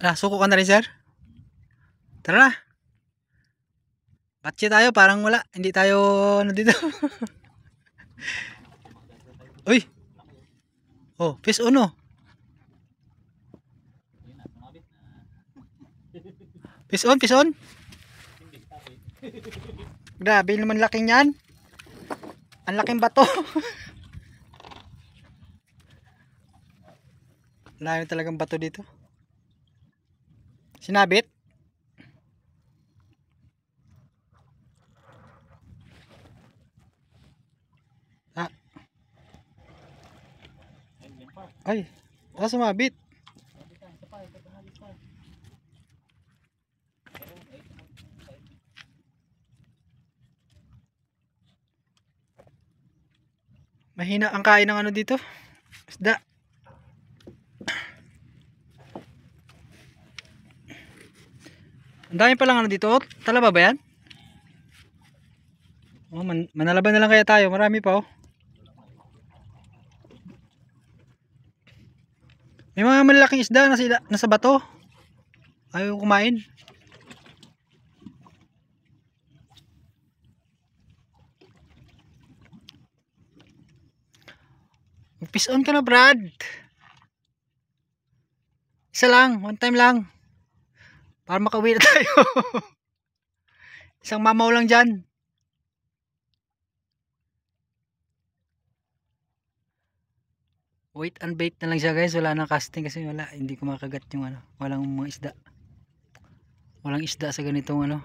Tara, ah, suko ka na rin sir. Tara na. Batche tayo, parang wala. Hindi tayo ano dito. Uy. Oh, phase 1. Phase on, phase on. Grabe naman laki niyan. Ang laking bato. Layo talagang bato dito. Sinabit? Ah. Ay, ah, sumabit. Mahina ang kain ng ano dito. Isda. Ang dami pa lang ano dito. Oh, talaba ba yan? Oh, man manalaban na lang kaya tayo. Marami pa oh. May mga malalaking isda na ila, nasa bato. Ayaw kumain. Peace on ka na Brad. Isa lang. One time lang. Para makauwi na tayo. Isang mamaw lang dyan. Wait and bait na lang siya guys. Wala nang casting kasi wala. Hindi ko makagat yung ano. Walang mga isda. Walang isda sa ganitong ano.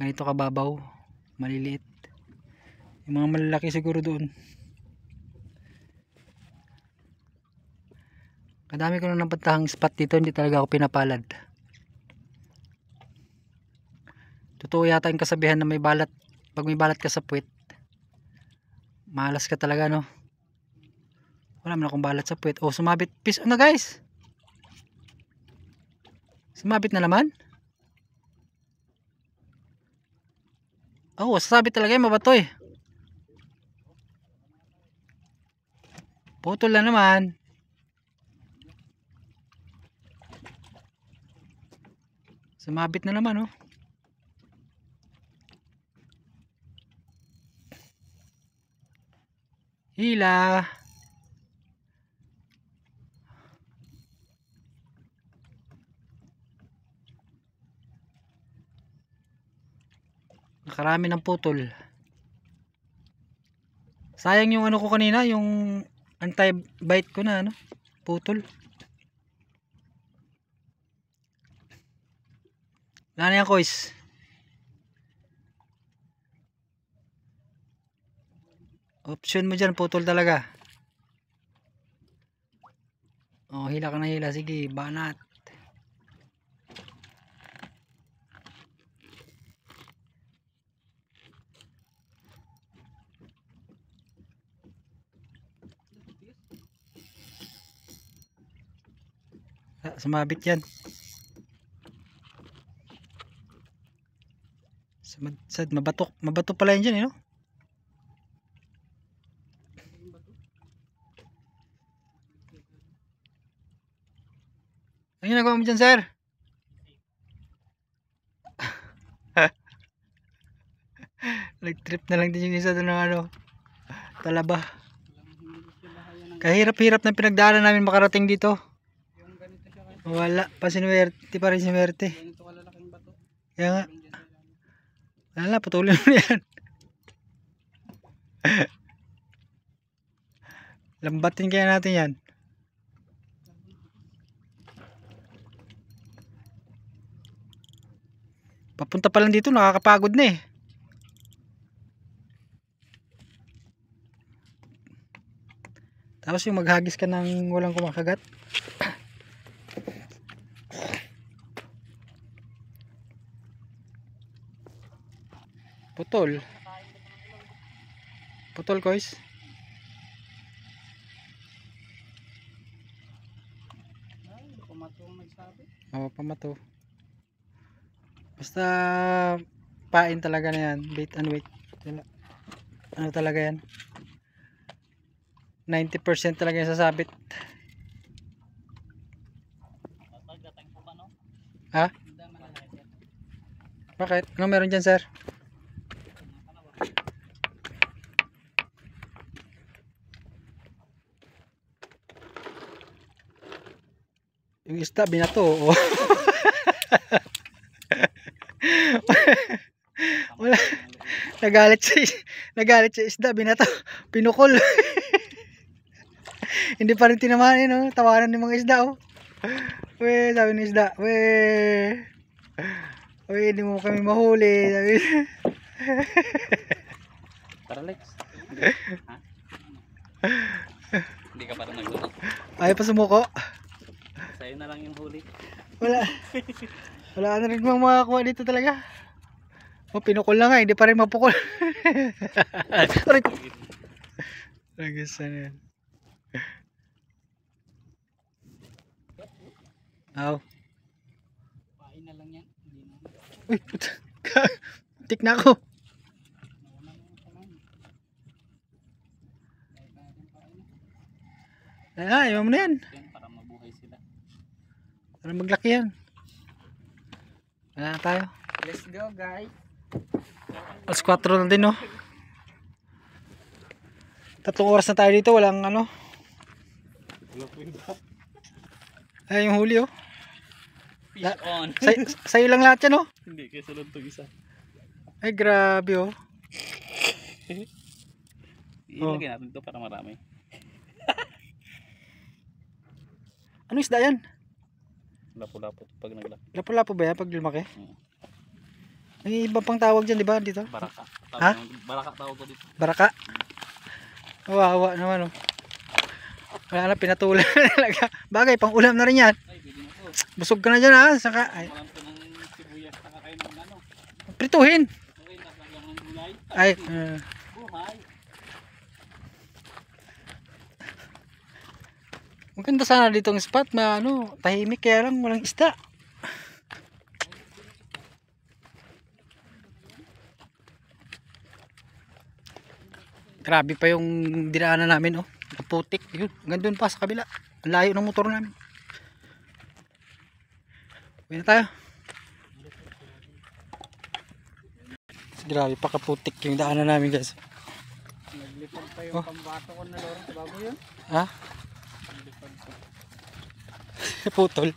Ganito kababaw. Maliliit. Yung mga malalaki siguro doon. Kadami ko na napatahang spot dito. Hindi talaga ako pinapalad. Totoo yata yung kasabihan na may balat. Pag may balat ka sa puwit, malas ka talaga, no? Wala mo na akong balat sa puwit. Oh, sumabit. Peace ano, na, guys. Sumabit na naman. Oh, sasabit talaga yung mabato, eh. Putol na naman. Sumabit na naman, oh. Hila. Nakarami ng putol. Sayang yung ano ko kanina, yung anti-bite ko na ano, putol. Wala na yan, kois. Option mo dyan, putol talaga. Oh, hila ka na hila. Sige, banat. Ah, sumabit yan sad mabatok mabato pala yan dyan eh no? Ano ginagawa mo dyan, sir? Nag-trip na lang din yung isa doon ng ano, talaba. Kahirap-hirap na pinagdaanan namin makarating dito. Wala, pa sinuwerte pa rin sinuwerte. Kaya nga. Wala, patuloy mo yan. Lambatin kaya natin yan. Papunta pa lang dito, nakakapagod na eh. Tapos yung maghagis ka ng walang kumakagat. Putol. Putol, guys. Ay, pamato ang nagsabi. Oo, pamato basta pain talaga na yan bait and wait ano talaga yan 90% talaga yung sasabit ha? bakit? ano meron dyan sir? yung isda binato oh. Wala. Nagalit si nagalit si isda binato. Pinukol. Hindi pa rin tinamaan eh, oh. no? tawaran ng mga isda, oh. We, sabi ng isda. We. We, hindi mo kami mahuli. Sabi. Paralyx. Hindi ka para nagluto. Ayaw pa sumuko. Sa'yo na lang yung huli. Wala. Wala na rin mga makakuha dito talaga. Oh, pinukol lang nga, hindi pa rin mapukol. Sorry. Nagustuhan yan. Aw. Pain na lang yan. Uy, puta. Tik na ako. Ay, ayaw mo na yan. Para mabuhay sila. Para maglaki yan. Wala na tayo. Let's go guys. Alas 4 na din no. Oh. Tatlong oras na tayo dito. Walang ano. Ay yung huli oh. Fish on. Say, sa'yo lang lahat yan no? Oh. Hindi. Kaya salon itong isa. Ay grabe oh. Ilagay oh. natin ito para marami. ano isda yan? Lapu-lapu pag naglaki. Lapu-lapu ba yan pag lumaki? Oo. Hmm. May iba pang tawag dyan, di ba? Dito? Baraka. Tawag ha? Baraka tawag ko dito. Baraka? Wawa naman, oh. Wala na, pinatulan talaga. Bagay, pang ulam na rin yan. Ay, na Busog ka na diyan ha? Saka, ay. Ano. Prituhin. Prituhin. Ay, uh, Maganda sana dito ang spot na ano, tahimik kaya lang walang isda. Grabe pa yung dinaanan namin oh. Putik, yun. Hanggang pa sa kabila. Ang layo ng motor namin. Uwi na tayo. Grabe, pakaputik yung daanan namin guys. Naglipad pa yung oh. pambato ko na lorong bago yun. Ha? putol.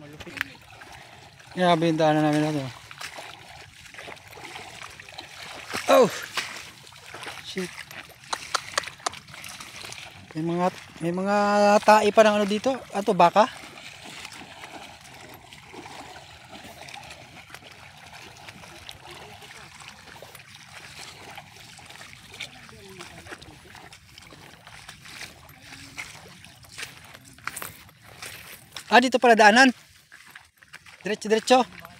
Malupit. yeah, yung na namin natin. Oh! Shit. May mga, may mga tae pa ng ano dito. ato baka? Ah, dito pala daanan. Diretso, diretso.